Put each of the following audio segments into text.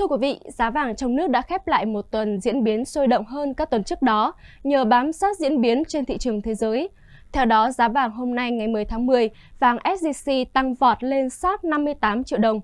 Thưa quý vị, giá vàng trong nước đã khép lại một tuần diễn biến sôi động hơn các tuần trước đó nhờ bám sát diễn biến trên thị trường thế giới. Theo đó, giá vàng hôm nay ngày 10 tháng 10, vàng SJC tăng vọt lên sát 58 triệu đồng,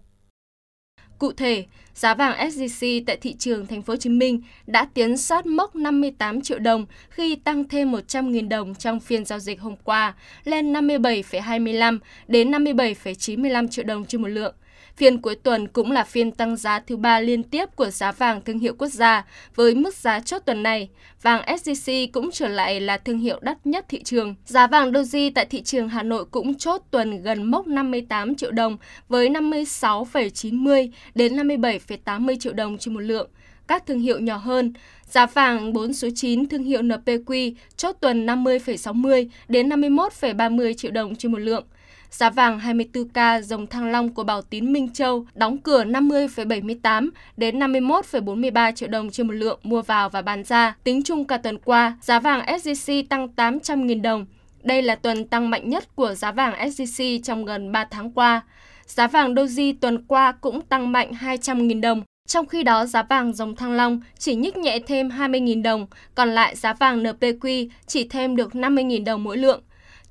Cụ thể, giá vàng SJC tại thị trường Thành phố Hồ Chí Minh đã tiến sát mốc 58 triệu đồng khi tăng thêm 100.000 đồng trong phiên giao dịch hôm qua, lên 57,25 đến 57,95 triệu đồng trên một lượng. Phiên cuối tuần cũng là phiên tăng giá thứ ba liên tiếp của giá vàng thương hiệu quốc gia với mức giá chốt tuần này. Vàng SJC cũng trở lại là thương hiệu đắt nhất thị trường. Giá vàng Doji tại thị trường Hà Nội cũng chốt tuần gần mốc 58 triệu đồng với 56,90 đến 57,80 triệu đồng trên một lượng. Các thương hiệu nhỏ hơn, giá vàng 4 số 9 thương hiệu NPQ chốt tuần 50,60 đến 51,30 triệu đồng trên một lượng. Giá vàng 24K dòng thăng long của Bảo Tín Minh Châu đóng cửa 50,78 đến 51,43 triệu đồng trên một lượng mua vào và bán ra. Tính chung cả tuần qua, giá vàng SJC tăng 800.000 đồng. Đây là tuần tăng mạnh nhất của giá vàng SJC trong gần 3 tháng qua. Giá vàng Doji tuần qua cũng tăng mạnh 200.000 đồng, trong khi đó giá vàng dòng thăng long chỉ nhích nhẹ thêm 20.000 đồng, còn lại giá vàng NPQ chỉ thêm được 50.000 đồng mỗi lượng.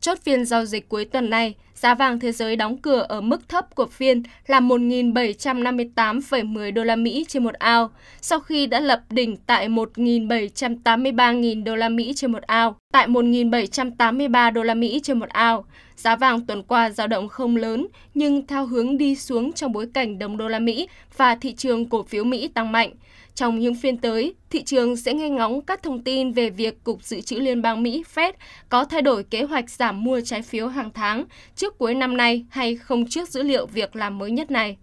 Chốt phiên giao dịch cuối tuần này, giá vàng thế giới đóng cửa ở mức thấp của phiên là 1.758,10 đô la Mỹ trên một ao, sau khi đã lập đỉnh tại 1.783.000 đô la Mỹ trên một ao, tại 1.783 đô la Mỹ trên một ao. Giá vàng tuần qua dao động không lớn nhưng theo hướng đi xuống trong bối cảnh đồng đô la Mỹ và thị trường cổ phiếu Mỹ tăng mạnh. Trong những phiên tới, thị trường sẽ nghe ngóng các thông tin về việc Cục Dự trữ Liên bang Mỹ Fed có thay đổi kế hoạch giảm mua trái phiếu hàng tháng trước cuối năm nay hay không trước dữ liệu việc làm mới nhất này.